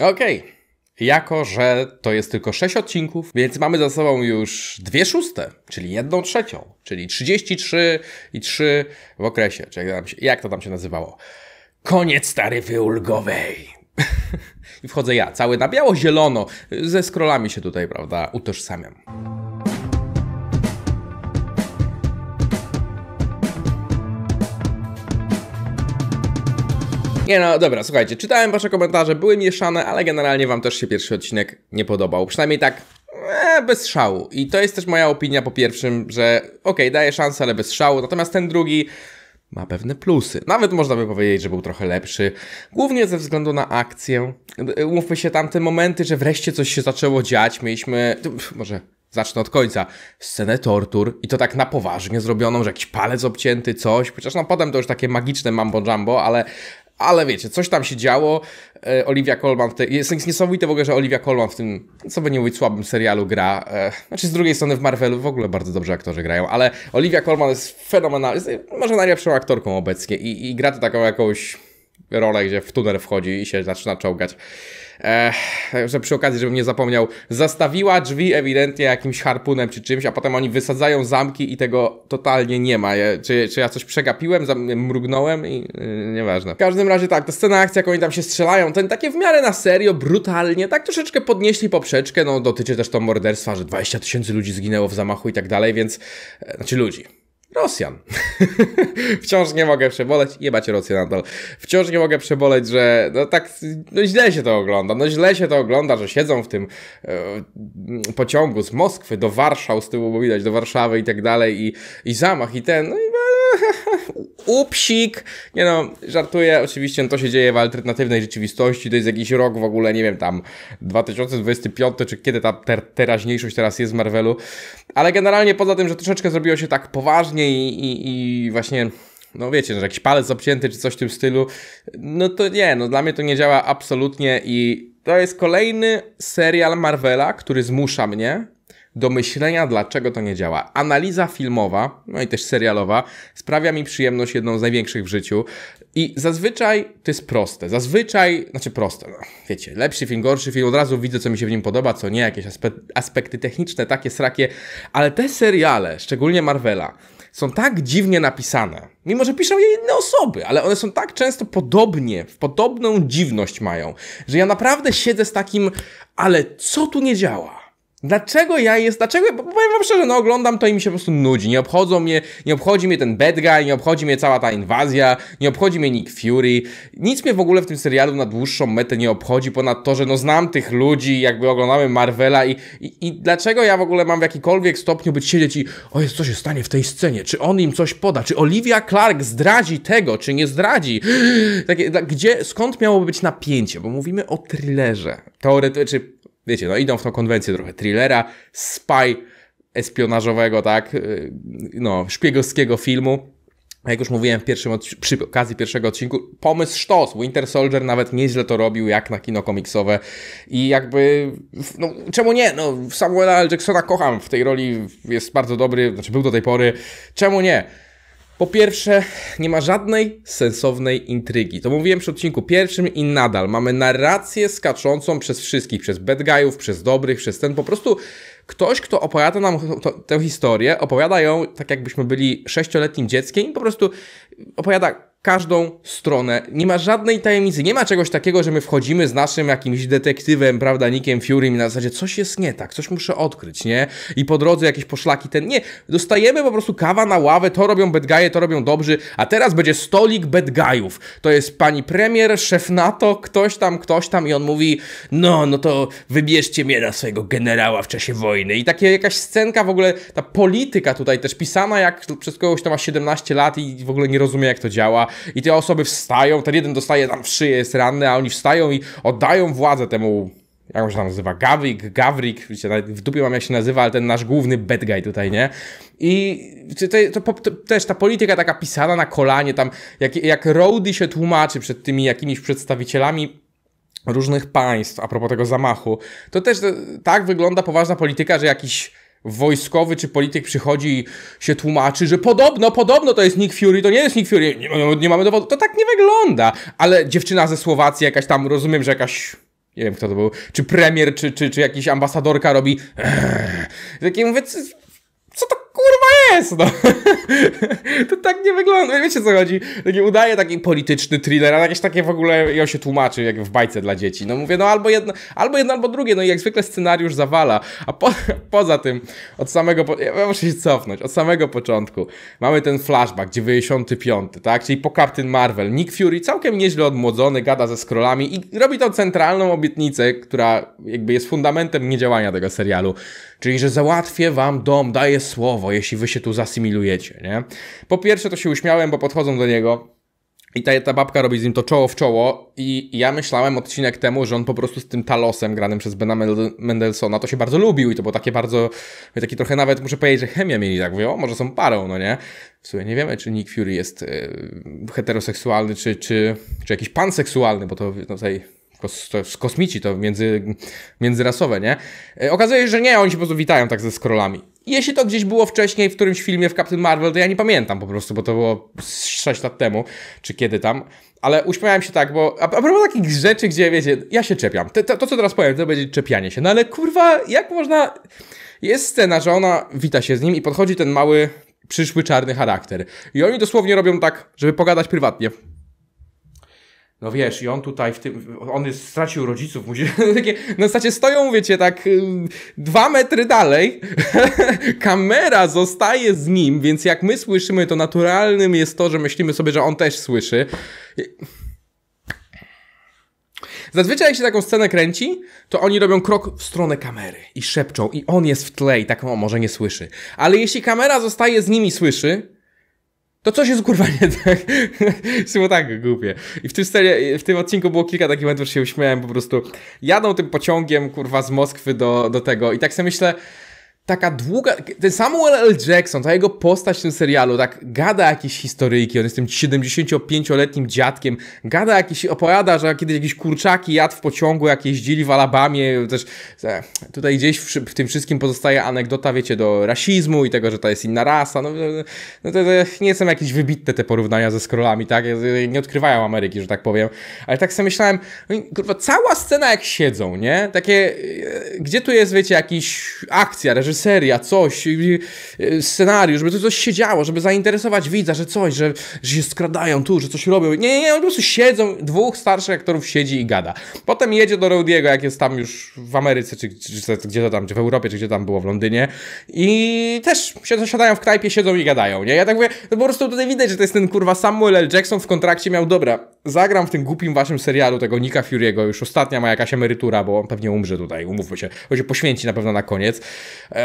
Okej. Okay. Jako, że to jest tylko 6 odcinków, więc mamy za sobą już dwie szóste, czyli jedną trzecią, czyli 33 i 3 w okresie, czyli jak to tam się nazywało. Koniec taryfy ulgowej. I wchodzę ja, cały na biało-zielono, ze scrollami się tutaj, prawda, utożsamiam. Nie no, dobra, słuchajcie, czytałem wasze komentarze, były mieszane, ale generalnie wam też się pierwszy odcinek nie podobał. Przynajmniej tak e, bez szału. I to jest też moja opinia po pierwszym, że okej, okay, daje szansę, ale bez szału. Natomiast ten drugi ma pewne plusy. Nawet można by powiedzieć, że był trochę lepszy. Głównie ze względu na akcję. E, umówmy się tamte momenty, że wreszcie coś się zaczęło dziać. Mieliśmy... Pff, może zacznę od końca, scenę tortur i to tak na poważnie zrobioną, że jakiś palec obcięty, coś, chociaż no potem to już takie magiczne mambo jumbo, ale ale wiecie, coś tam się działo. E, Olivia Colman, w tej, jest niesamowite w ogóle, że Olivia Colman w tym, co by nie mówić, słabym serialu gra. E, znaczy z drugiej strony w Marvelu w ogóle bardzo dobrze aktorzy grają, ale Olivia Colman jest fenomenalna, jest może najlepszą aktorką obecnie i, i gra to taką jakąś rolę, gdzie w tunel wchodzi i się zaczyna czołgać e, że przy okazji, żebym nie zapomniał, zastawiła drzwi ewidentnie jakimś harpunem czy czymś, a potem oni wysadzają zamki i tego totalnie nie ma. Je, czy, czy ja coś przegapiłem, mrugnąłem i yy, nieważne. W każdym razie tak, ta scena akcji, jak oni tam się strzelają, ten takie w miarę na serio, brutalnie, tak troszeczkę podnieśli poprzeczkę, no dotyczy też to morderstwa, że 20 tysięcy ludzi zginęło w zamachu i tak dalej, więc, e, znaczy ludzi, Rosjan. Wciąż nie mogę przeboleć, jebać Rosję nadal. Wciąż nie mogę przeboleć, że no tak, no źle się to ogląda, no źle się to ogląda, że siedzą w tym e, pociągu z Moskwy do Warszaw, z tyłu bo widać, do Warszawy i tak dalej i, i zamach i ten, no i upsik. Nie no, żartuję, oczywiście no to się dzieje w alternatywnej rzeczywistości, to jest jakiś rok w ogóle, nie wiem, tam 2025, czy kiedy ta ter teraźniejszość teraz jest w Marvelu. Ale generalnie poza tym, że troszeczkę zrobiło się tak poważnie i, i, i właśnie no wiecie, że jakiś palec obcięty czy coś w tym stylu, no to nie, no dla mnie to nie działa absolutnie i to jest kolejny serial Marvela, który zmusza mnie do myślenia, dlaczego to nie działa. Analiza filmowa, no i też serialowa, sprawia mi przyjemność jedną z największych w życiu. I zazwyczaj to jest proste. Zazwyczaj, znaczy proste, no, wiecie, lepszy film, gorszy film, od razu widzę, co mi się w nim podoba, co nie, jakieś aspe aspekty techniczne, takie srakie, ale te seriale, szczególnie Marvela, są tak dziwnie napisane, mimo że piszą je inne osoby, ale one są tak często podobnie, w podobną dziwność mają, że ja naprawdę siedzę z takim, ale co tu nie działa? Dlaczego ja jest, dlaczego, bo powiem wam szczerze, no oglądam to i mi się po prostu nudzi, nie obchodzą mnie, nie obchodzi mnie ten bad guy, nie obchodzi mnie cała ta inwazja, nie obchodzi mnie Nick Fury, nic mnie w ogóle w tym serialu na dłuższą metę nie obchodzi, ponad to, że no znam tych ludzi, jakby oglądałem Marvela i, i, i dlaczego ja w ogóle mam w jakikolwiek stopniu być siedzieć i o jest, co się stanie w tej scenie, czy on im coś poda, czy Olivia Clark zdradzi tego, czy nie zdradzi, takie, gdzie, skąd miałoby być napięcie, bo mówimy o thrillerze, teoretycznie, wiecie, no idą w tą konwencję trochę thrillera, spy espionażowego, tak, y, no, szpiegowskiego filmu. Jak już mówiłem w pierwszym przy okazji pierwszego odcinku, pomysł sztos. Winter Soldier nawet nieźle to robił, jak na kino komiksowe. I jakby, no czemu nie? No, Samuela L. Jacksona kocham w tej roli, jest bardzo dobry, znaczy był do tej pory. Czemu nie? Po pierwsze, nie ma żadnej sensownej intrygi. To mówiłem przy odcinku pierwszym i nadal mamy narrację skaczącą przez wszystkich, przez bad guyów, przez dobrych, przez ten po prostu ktoś, kto opowiada nam to, tę historię, opowiada ją tak jakbyśmy byli sześcioletnim dzieckiem i po prostu opowiada każdą stronę. Nie ma żadnej tajemnicy, nie ma czegoś takiego, że my wchodzimy z naszym jakimś detektywem, prawda, Nickiem Fury na zasadzie coś jest nie tak, coś muszę odkryć, nie? I po drodze jakieś poszlaki ten, nie. Dostajemy po prostu kawa na ławę, to robią bedgaje, to robią dobrzy, a teraz będzie stolik bedgajów. To jest pani premier, szef NATO, ktoś tam, ktoś tam i on mówi, no, no to wybierzcie mnie na swojego generała w czasie wojny. I takie jakaś scenka w ogóle, ta polityka tutaj też pisana jak przez kogoś, kto ma 17 lat i w ogóle nie rozumie jak to działa i te osoby wstają, ten jeden dostaje tam w szyję, jest ranny, a oni wstają i oddają władzę temu jak on się tam nazywa, Gawrik, Gawrik, wiecie, w dupie mam jak się nazywa, ale ten nasz główny bad guy tutaj, nie? I to, to, to, też ta polityka taka pisana na kolanie, tam jak, jak się tłumaczy przed tymi jakimiś przedstawicielami różnych państw, a propos tego zamachu, to też e, tak wygląda poważna polityka, że jakiś wojskowy czy polityk przychodzi i się tłumaczy, że podobno, podobno to jest Nick Fury, to nie jest Nick Fury, nie, no, nie mamy dowodu. To tak nie wygląda. Ale dziewczyna ze Słowacji jakaś tam, rozumiem, że jakaś nie wiem kto to był, czy premier, czy, czy, czy jakiś ambasadorka robi takie mówię, jest, no. to tak nie wygląda, wiecie co chodzi. Taki udaje taki polityczny thriller, a jakieś takie w ogóle, i on się tłumaczy jak w bajce dla dzieci. No mówię, no albo jedno, albo, jedno, albo drugie, no i jak zwykle scenariusz zawala. A po, poza tym, od samego, po, ja muszę się cofnąć, od samego początku mamy ten flashback 95, tak, czyli po Captain Marvel. Nick Fury całkiem nieźle odmłodzony, gada ze scrollami i robi tą centralną obietnicę, która jakby jest fundamentem niedziałania tego serialu. Czyli, że załatwię wam dom, daję słowo, jeśli wy się tu zasymilujecie, nie? Po pierwsze to się uśmiałem, bo podchodzą do niego i ta, ta babka robi z nim to czoło w czoło i, ja myślałem odcinek temu, że on po prostu z tym Talosem granym przez Bena Mendelsona to się bardzo lubił i to było takie bardzo, taki trochę nawet muszę powiedzieć, że chemia mieli, tak mówię, może są parą, no nie? W sumie nie wiemy, czy Nick Fury jest e, heteroseksualny, czy, czy, czy jakiś panseksualny, bo to no, tutaj kos, to kosmici, to między, międzyrasowe, nie? E, okazuje się, że nie, oni się po prostu witają tak ze scrollami. Jeśli to gdzieś było wcześniej w którymś filmie w Captain Marvel, to ja nie pamiętam po prostu, bo to było 6 lat temu, czy kiedy tam. Ale uśmiałem się tak, bo a, a propos takich rzeczy, gdzie wiecie, ja się czepiam. to, co teraz powiem, to będzie czepianie się. No ale kurwa, jak można... Jest scena, że ona wita się z nim i podchodzi ten mały, przyszły czarny charakter. I oni dosłownie robią tak, żeby pogadać prywatnie. No wiesz, i on tutaj w tym, on jest, stracił rodziców, musi, takie, na stacie stoją, wiecie, tak y, dwa metry dalej, kamera zostaje z nim, więc jak my słyszymy, to naturalnym jest to, że myślimy sobie, że on też słyszy. Zazwyczaj jak się taką scenę kręci, to oni robią krok w stronę kamery i szepczą i on jest w tle i tak o, może nie słyszy. Ale jeśli kamera zostaje z nimi słyszy, to coś jest kurwa nie tak. było tak głupie. I w tym, scenie, w tym odcinku było kilka takich momentów, że się uśmiałem po prostu. Jadą tym pociągiem kurwa z Moskwy do, do tego i tak sobie myślę, taka długa, ten Samuel L. Jackson, ta jego postać w tym serialu, tak gada jakieś historyjki, on jest tym 75-letnim dziadkiem, gada jakieś, opowiada, że kiedyś jakieś kurczaki jadł w pociągu, jak jeździli w Alabamie, też e, tutaj gdzieś w, w tym wszystkim pozostaje anegdota, wiecie, do rasizmu i tego, że to jest inna rasa, no, no to, to, nie są jakieś wybitne te porównania ze scrollami, tak, nie odkrywają Ameryki, że tak powiem, ale tak sobie myślałem, no kurwa, cała scena jak siedzą, nie, takie, e, gdzie tu jest, wiecie, jakiś akcja, reżyser reżyseria, coś, scenariusz, żeby coś się działo, żeby zainteresować widza, że coś, że, że się skradają tu, że coś robią. Nie, nie, nie, oni po prostu siedzą, dwóch starszych aktorów siedzi i gada. Potem jedzie do Rodiego, jak jest tam już w Ameryce, czy, czy, czy, gdzie to tam, czy w Europie, czy gdzie tam było, w Londynie i też siedzą, siadają w knajpie, siedzą i gadają, nie? Ja tak mówię, no po prostu tutaj widać, że to jest ten kurwa Samuel L. Jackson w kontrakcie miał, dobra, zagram w tym głupim waszym serialu tego Nika Fury'ego, już ostatnia ma jakaś emerytura, bo on pewnie umrze tutaj, umówmy się, bo się poświęci na pewno na koniec. E,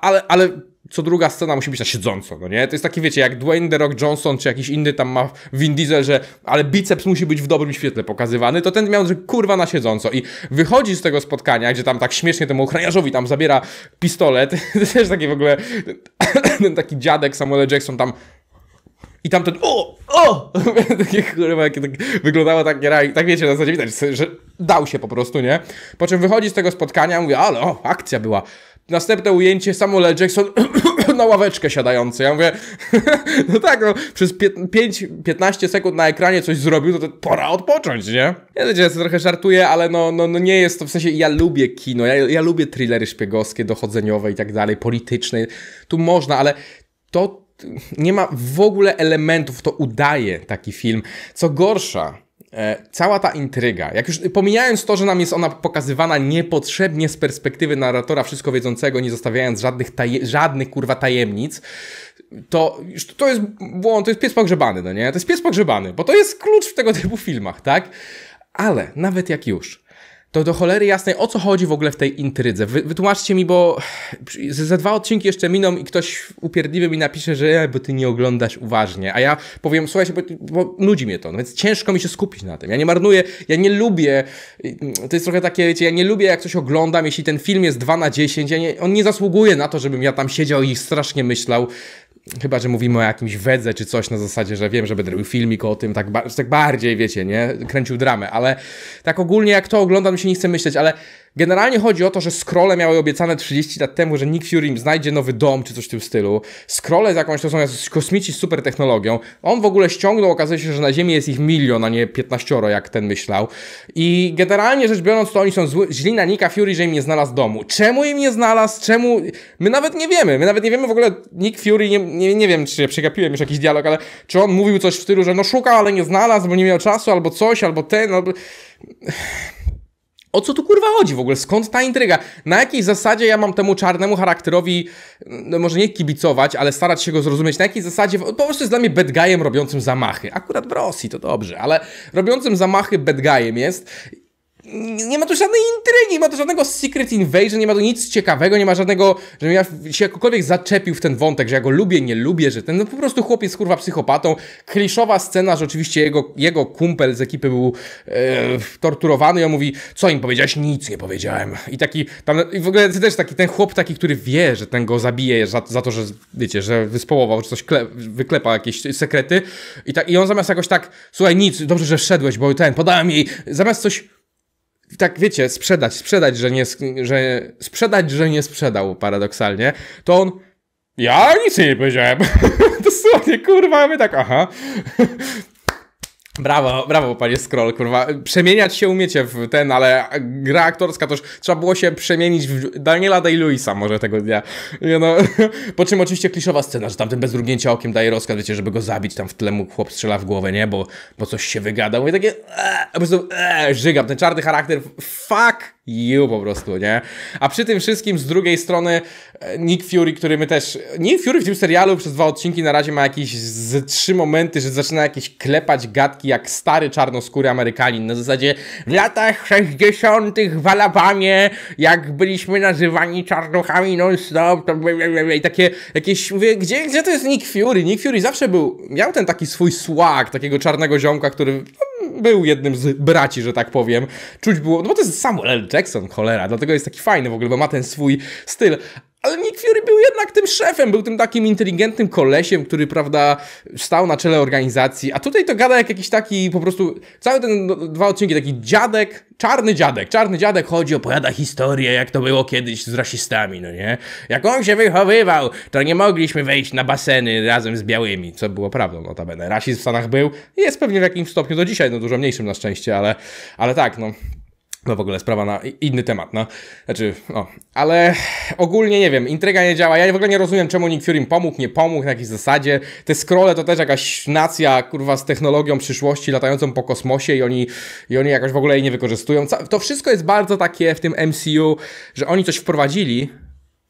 ale, ale co druga scena musi być na siedząco, no nie? To jest takie, wiecie, jak Dwayne The Rock Johnson czy jakiś inny tam ma Vin Diesel, że ale biceps musi być w dobrym świetle pokazywany, to ten miał, że kurwa na siedząco i wychodzi z tego spotkania, gdzie tam tak śmiesznie temu ochroniarzowi tam zabiera pistolet, to też taki w ogóle, ten taki dziadek Samuel Jackson tam i tamten o, o! takie kurwa, jakie tak wyglądało tak, tak wiecie, na zasadzie widać, że dał się po prostu, nie? Po czym wychodzi z tego spotkania, mówię, ale o, akcja była. Następne ujęcie Samuel Jackson na ławeczkę siadający. Ja mówię, no tak, no, przez 5-15 sekund na ekranie coś zrobił, to pora odpocząć, nie? Ja wiecie, ja trochę żartuję, ale no, no, no nie jest to, w sensie ja lubię kino, ja, ja lubię thrillery szpiegowskie, dochodzeniowe i tak dalej, polityczne. Tu można, ale to nie ma w ogóle elementów, to udaje taki film. Co gorsza, E, cała ta intryga, jak już pomijając to, że nam jest ona pokazywana niepotrzebnie z perspektywy narratora wszystko wiedzącego, nie zostawiając żadnych, taje, żadnych kurwa tajemnic, to, to jest błąd, to jest pies pogrzebany, no nie? To jest pies pogrzebany, bo to jest klucz w tego typu filmach, tak? Ale nawet jak już, to do cholery jasnej, o co chodzi w ogóle w tej intrydze? wytłumaczcie mi, bo za dwa odcinki jeszcze miną i ktoś upierdliwy mi napisze, że bo ty nie oglądasz uważnie. A ja powiem, słuchajcie, bo, bo nudzi mnie to, no więc ciężko mi się skupić na tym. Ja nie marnuję, ja nie lubię, mm, to jest trochę takie, wiecie, ja nie lubię jak coś oglądam, jeśli ten film jest 2 na 10, ja nie, on nie zasługuje na to, żebym ja tam siedział i strasznie myślał chyba, że mówimy o jakimś wedze czy coś na zasadzie, że wiem, że będę robił filmik o tym, tak, ba tak bardziej, wiecie, nie? Kręcił dramę, ale tak ogólnie jak to oglądam, się nie chcę myśleć, ale Generalnie chodzi o to, że scrolle miały obiecane 30 lat temu, że Nick Fury im znajdzie nowy dom czy coś w tym stylu. Scrolle z jakąś to są jakieś kosmici z super technologią. On w ogóle ściągnął, okazuje się, że na Ziemi jest ich milion, a nie 15, jak ten myślał. I generalnie rzecz biorąc, to oni są zły, źli na Nicka Fury, że im nie znalazł domu. Czemu im nie znalazł? Czemu? My nawet nie wiemy. My nawet nie wiemy w ogóle. Nick Fury, nie, nie, nie wiem, czy przegapiłem już jakiś dialog, ale czy on mówił coś w stylu, że no szukał, ale nie znalazł, bo nie miał czasu, albo coś, albo ten, albo o co tu kurwa chodzi w ogóle? Skąd ta intryga? Na jakiej zasadzie ja mam temu czarnemu charakterowi, no może nie kibicować, ale starać się go zrozumieć? Na jakiej zasadzie? Po prostu jest dla mnie bad robiącym zamachy. Akurat w Rosji to dobrze, ale robiącym zamachy bad jest nie ma tu żadnej intrygi, nie ma tu żadnego Secret Invasion, nie ma tu nic ciekawego, nie ma żadnego, żebym ja się jakokolwiek zaczepił w ten wątek, że ja go lubię, nie lubię, że ten no po prostu chłopiec kurwa psychopatą. Kliszowa scena, że oczywiście jego, jego kumpel z ekipy był e, torturowany i on mówi, co im powiedziałeś? Nic nie powiedziałem. I taki, tam, i w ogóle też taki, ten chłop taki, który wie, że ten go zabije za, za to, że wiecie, że wyspołował, czy coś kle, wyklepa jakieś sekrety. I, ta, I on zamiast jakoś tak, słuchaj, nic, dobrze, że wszedłeś, bo ten, podałem jej, zamiast coś tak wiecie, sprzedać, sprzedać, że nie, że, sprzedać, że nie sprzedał paradoksalnie, to on ja nic nie powiedziałem. Dosłownie, kurwa, my tak, aha. Brawo, brawo panie Scroll, kurwa. Przemieniać się umiecie w ten, ale gra aktorska toż trzeba było się przemienić w Daniela Day-Lewisa może tego dnia. You know. Po czym oczywiście kliszowa scena, że tamten bez drugnięcia okiem daje rozkaz, wiecie, żeby go zabić, tam w tle mu chłop strzela w głowę, nie? Bo, bo coś się wygadał. Mówię takie, eee, po prostu eee, żygam, ten czarny charakter, fuck you po prostu, nie? A przy tym wszystkim z drugiej strony e, Nick Fury, który my też... Nick Fury w tym serialu przez dwa odcinki na razie ma jakieś z trzy momenty, że zaczyna jakieś klepać gadki jak stary czarnoskóry Amerykanin. Na zasadzie w latach 60. w Alabamie, jak byliśmy nazywani czarnochami non-stop, to i takie jakieś... Mówię, gdzie, gdzie to jest Nick Fury? Nick Fury zawsze był... Miał ten taki swój swag, takiego czarnego ziomka, który był jednym z braci, że tak powiem. Czuć było, no bo to jest Samuel L. Jackson, cholera, dlatego jest taki fajny w ogóle, bo ma ten swój styl, ale Nick Fury był jednak tym szefem, był tym takim inteligentnym kolesiem, który, prawda, stał na czele organizacji, a tutaj to gada jak jakiś taki po prostu, cały ten no, dwa odcinki, taki dziadek, czarny dziadek, czarny dziadek chodzi, opowiada historię, jak to było kiedyś z rasistami, no nie? Jak on się wychowywał, to nie mogliśmy wejść na baseny razem z białymi, co było prawdą, notabene. Rasizm w Stanach był, jest pewnie w jakimś stopniu do dzisiaj, no dużo mniejszym na szczęście, ale, ale tak, no... No w ogóle sprawa na inny temat, no. Znaczy, no. Ale ogólnie nie wiem, intryga nie działa. Ja w ogóle nie rozumiem, czemu Nick Fury pomógł, nie pomógł, na jakiejś zasadzie. Te scrolle to też jakaś nacja, kurwa, z technologią przyszłości latającą po kosmosie i oni, i oni jakoś w ogóle jej nie wykorzystują. To wszystko jest bardzo takie w tym MCU, że oni coś wprowadzili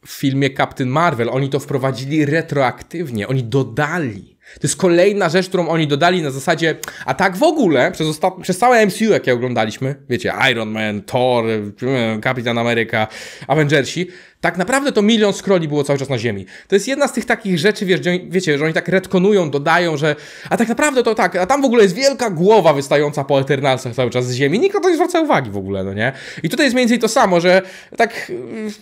w filmie Captain Marvel. Oni to wprowadzili retroaktywnie, oni dodali to jest kolejna rzecz, którą oni dodali na zasadzie, a tak w ogóle, przez, przez całe MCU, jakie oglądaliśmy, wiecie, Iron Man, Thor, Kapitan Ameryka, Avengersi, tak naprawdę to milion scrolli było cały czas na ziemi. To jest jedna z tych takich rzeczy, wiesz, wiecie, że oni tak retkonują, dodają, że a tak naprawdę to tak, a tam w ogóle jest wielka głowa wystająca po Eternalsach cały czas z ziemi. Nikt na to nie zwraca uwagi w ogóle, no nie? I tutaj jest mniej więcej to samo, że tak,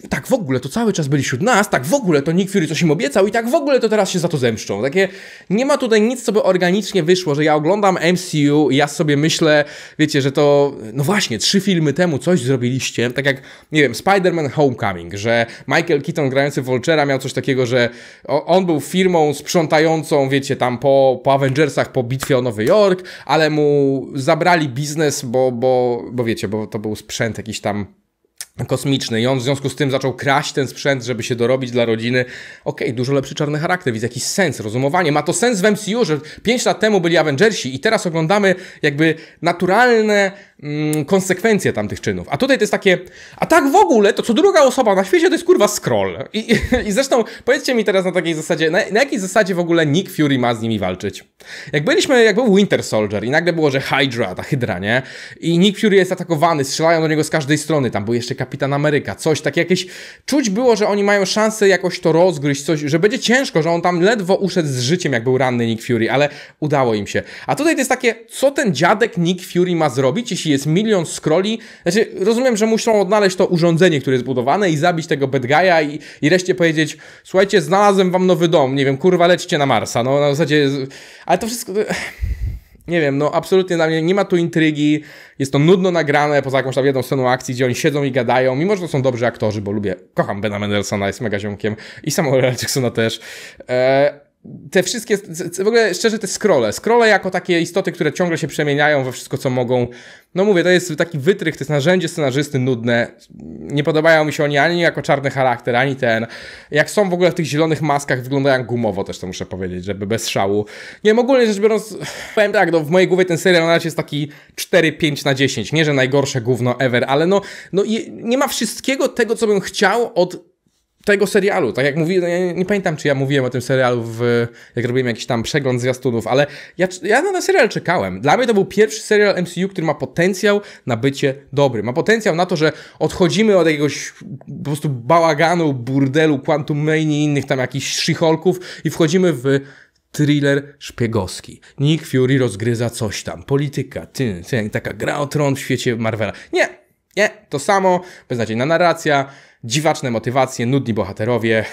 yy, tak w ogóle to cały czas byli wśród nas, tak w ogóle to Nick Fury coś im obiecał i tak w ogóle to teraz się za to zemszczą. Takie, nie ma tutaj nic, co by organicznie wyszło, że ja oglądam MCU i ja sobie myślę, wiecie, że to, no właśnie, trzy filmy temu coś zrobiliście, tak jak, nie wiem, Spider-Man Homecoming, że Michael Keaton grający Vulture'a miał coś takiego, że on był firmą sprzątającą, wiecie, tam po, po Avengersach, po bitwie o Nowy Jork, ale mu zabrali biznes, bo, bo, bo wiecie, bo to był sprzęt jakiś tam kosmiczny i on w związku z tym zaczął kraść ten sprzęt, żeby się dorobić dla rodziny. Okej, okay, dużo lepszy czarny charakter, widzę jakiś sens, rozumowanie. Ma to sens w MCU, że 5 lat temu byli Avengersi i teraz oglądamy jakby naturalne Mm, konsekwencje tamtych czynów. A tutaj to jest takie, a tak w ogóle, to co druga osoba na świecie to jest kurwa scroll. I, i, i zresztą powiedzcie mi teraz na takiej zasadzie, na, na, jakiej zasadzie w ogóle Nick Fury ma z nimi walczyć? Jak byliśmy, jak był Winter Soldier i nagle było, że Hydra, ta Hydra, nie? I Nick Fury jest atakowany, strzelają do niego z każdej strony, tam był jeszcze Kapitan Ameryka, coś, takie jakieś, czuć było, że oni mają szansę jakoś to rozgryźć, coś, że będzie ciężko, że on tam ledwo uszedł z życiem, jak był ranny Nick Fury, ale udało im się. A tutaj to jest takie, co ten dziadek Nick Fury ma zrobić, jeśli jest milion scrolli, znaczy rozumiem, że muszą odnaleźć to urządzenie, które jest budowane i zabić tego bad guy'a i, i reszcie powiedzieć, słuchajcie, znalazłem wam nowy dom, nie wiem, kurwa, lećcie na Marsa, no na zasadzie, ale to wszystko... Nie wiem, no absolutnie dla mnie nie ma tu intrygi, jest to nudno nagrane, poza jakąś tam jedną sceną akcji, gdzie oni siedzą i gadają, mimo że to są dobrzy aktorzy, bo lubię, kocham Bena Mendelsona, jest mega ziomkiem i Samuel L. Jacksona też. Eee, te wszystkie, w ogóle szczerze te scrolle, scrolle jako takie istoty, które ciągle się przemieniają we wszystko, co mogą. No mówię, to jest taki wytrych, to jest narzędzie scenarzysty nudne. Nie podobają mi się oni ani jako czarny charakter, ani ten. Jak są w ogóle w tych zielonych maskach, wyglądają gumowo też to muszę powiedzieć, żeby bez szału. Nie wiem, ogólnie rzecz biorąc, powiem tak, no w mojej głowie ten serial na razie jest taki 4-5 na 10. Nie, że najgorsze gówno ever, ale no, no nie ma wszystkiego tego, co bym chciał od tego serialu. Tak jak mówiłem, no ja nie pamiętam, czy ja mówiłem o tym serialu, w, jak robiłem jakiś tam przegląd zwiastunów, ale ja, ja na ten serial czekałem. Dla mnie to był pierwszy serial MCU, który ma potencjał na bycie dobry. Ma potencjał na to, że odchodzimy od jakiegoś po prostu bałaganu, burdelu, Quantum Main i innych tam jakichś szycholków i wchodzimy w thriller szpiegowski. Nick Fury rozgryza coś tam, polityka, ty, ty, taka gra o tron w świecie Marvela. Nie, nie, to samo, beznadziejna narracja, dziwaczne motywacje, nudni bohaterowie.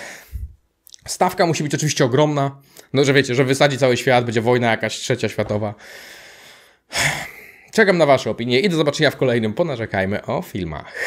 Stawka musi być oczywiście ogromna, no że wiecie, że wysadzi cały świat, będzie wojna jakaś trzecia światowa. Czekam na Wasze opinie i do zobaczenia w kolejnym Ponarzekajmy o filmach.